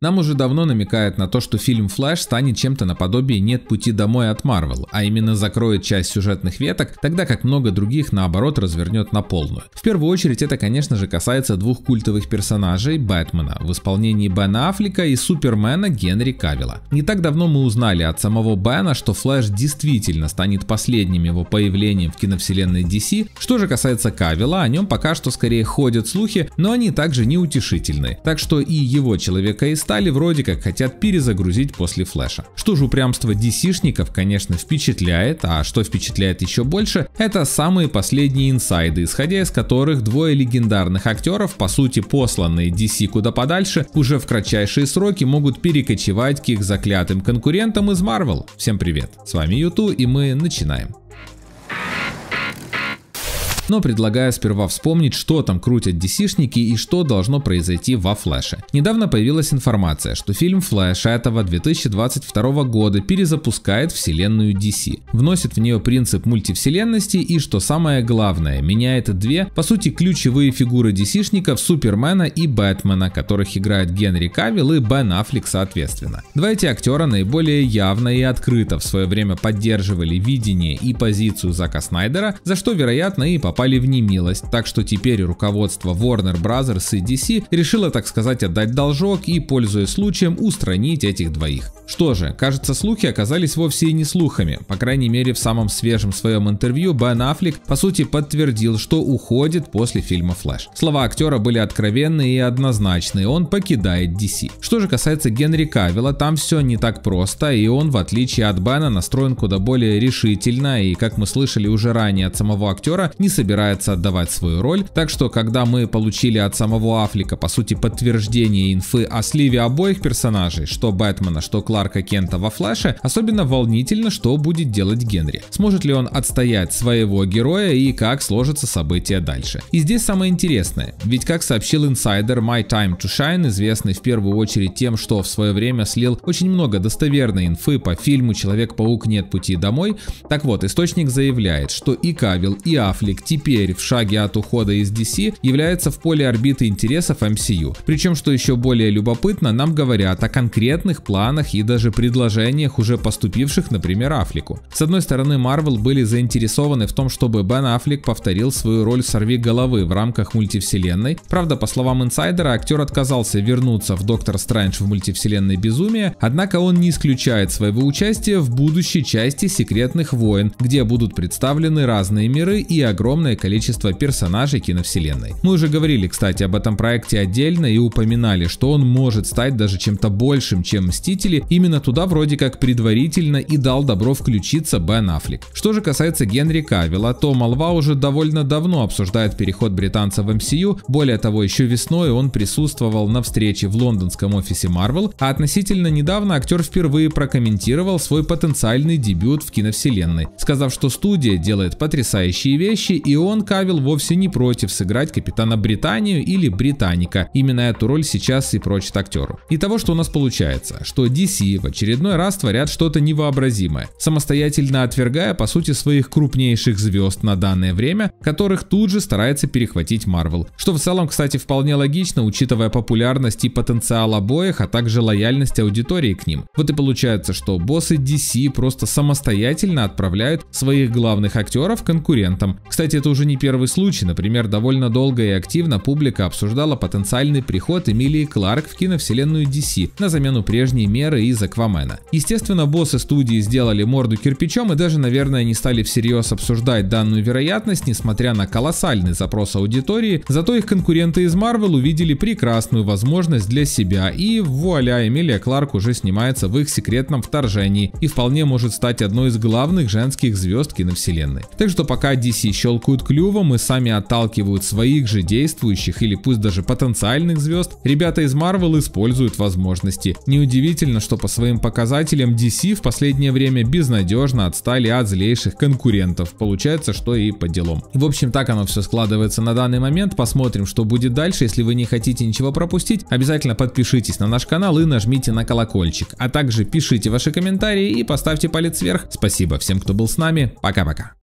Нам уже давно намекают на то, что фильм «Флэш» станет чем-то наподобие «Нет пути домой» от Марвел, а именно закроет часть сюжетных веток, тогда как много других, наоборот, развернет на полную. В первую очередь это, конечно же, касается двух культовых персонажей Бэтмена в исполнении Бена Аффлека и Супермена Генри Кавилла. Не так давно мы узнали от самого Бена, что «Флэш» действительно станет последним его появлением в киновселенной DC. Что же касается Кавилла, о нем пока что скорее ходят слухи, но они также неутешительны, так что и его Человека из стали вроде как хотят перезагрузить после флеша. Что же упрямство DC-шников, конечно, впечатляет, а что впечатляет еще больше, это самые последние инсайды, исходя из которых двое легендарных актеров, по сути посланные DC куда подальше, уже в кратчайшие сроки могут перекочевать к их заклятым конкурентам из Marvel. Всем привет, с вами Юту и мы начинаем. Но предлагаю сперва вспомнить, что там крутят DC-шники и что должно произойти во Флэше. Недавно появилась информация, что фильм Флэш этого 2022 года перезапускает вселенную DC, вносит в нее принцип мультивселенности и, что самое главное, меняет две, по сути, ключевые фигуры DC-шников Супермена и Бэтмена, которых играют Генри Кавилл и Бен Аффлек соответственно. Два эти актера наиболее явно и открыто в свое время поддерживали видение и позицию Зака Снайдера, за что, вероятно, и попали попали в немилость, так что теперь руководство Warner Bros. и DC решило, так сказать, отдать должок и, пользуясь случаем, устранить этих двоих. Что же, кажется, слухи оказались вовсе и не слухами. По крайней мере, в самом свежем своем интервью Бен Аффлек, по сути, подтвердил, что уходит после фильма «Флэш». Слова актера были откровенные и однозначные, он покидает DC. Что же касается Генри Кавилла, там все не так просто, и он, в отличие от Бена, настроен куда более решительно и, как мы слышали уже ранее от самого актера, не собирается собирается отдавать свою роль. Так что, когда мы получили от самого Афлика по сути, подтверждение инфы о сливе обоих персонажей, что Бэтмена, что Кларка Кента во Флэше, особенно волнительно, что будет делать Генри. Сможет ли он отстоять своего героя и как сложатся события дальше. И здесь самое интересное, ведь как сообщил инсайдер, My Time to Shine, известный в первую очередь тем, что в свое время слил очень много достоверной инфы по фильму «Человек-паук. Нет пути домой», так вот, источник заявляет, что и Кавил, и Афлик Аффлек теперь в шаге от ухода из DC является в поле орбиты интересов MCU. Причем, что еще более любопытно, нам говорят о конкретных планах и даже предложениях уже поступивших, например, Аффлеку. С одной стороны, Marvel были заинтересованы в том, чтобы Бен Аффлек повторил свою роль «Сорви головы» в рамках мультивселенной. Правда, по словам инсайдера, актер отказался вернуться в Доктор Стрэндж в мультивселенной безумия, однако он не исключает своего участия в будущей части «Секретных войн», где будут представлены разные миры и огромное огромное количество персонажей киновселенной. Мы уже говорили, кстати, об этом проекте отдельно и упоминали, что он может стать даже чем-то большим, чем Мстители, именно туда вроде как предварительно и дал добро включиться Бен Аффлек. Что же касается Генри Кавилла, то молва уже довольно давно обсуждает переход британца в MCU, более того, еще весной он присутствовал на встрече в лондонском офисе Marvel, а относительно недавно актер впервые прокомментировал свой потенциальный дебют в киновселенной, сказав, что студия делает потрясающие вещи и он, Кавил, вовсе не против сыграть капитана Британию или Британика. Именно эту роль сейчас и прочит актеру. И того, что у нас получается, что DC в очередной раз творят что-то невообразимое, самостоятельно отвергая по сути своих крупнейших звезд на данное время, которых тут же старается перехватить Marvel. Что в целом, кстати, вполне логично, учитывая популярность и потенциал обоих, а также лояльность аудитории к ним. Вот и получается, что боссы DC просто самостоятельно отправляют своих главных актеров конкурентам. Кстати, это уже не первый случай, например, довольно долго и активно публика обсуждала потенциальный приход Эмилии Кларк в киновселенную DC на замену прежней меры из Аквамена. Естественно, боссы студии сделали морду кирпичом и даже, наверное, не стали всерьез обсуждать данную вероятность, несмотря на колоссальный запрос аудитории, зато их конкуренты из Marvel увидели прекрасную возможность для себя и вуаля, Эмилия Кларк уже снимается в их секретном вторжении и вполне может стать одной из главных женских звезд киновселенной. Так что пока DC щелкнул щелкают клювом и сами отталкивают своих же действующих или пусть даже потенциальных звезд, ребята из Marvel используют возможности. Неудивительно, что по своим показателям DC в последнее время безнадежно отстали от злейших конкурентов. Получается, что и по делам. В общем, так оно все складывается на данный момент. Посмотрим, что будет дальше. Если вы не хотите ничего пропустить, обязательно подпишитесь на наш канал и нажмите на колокольчик. А также пишите ваши комментарии и поставьте палец вверх. Спасибо всем, кто был с нами. Пока-пока.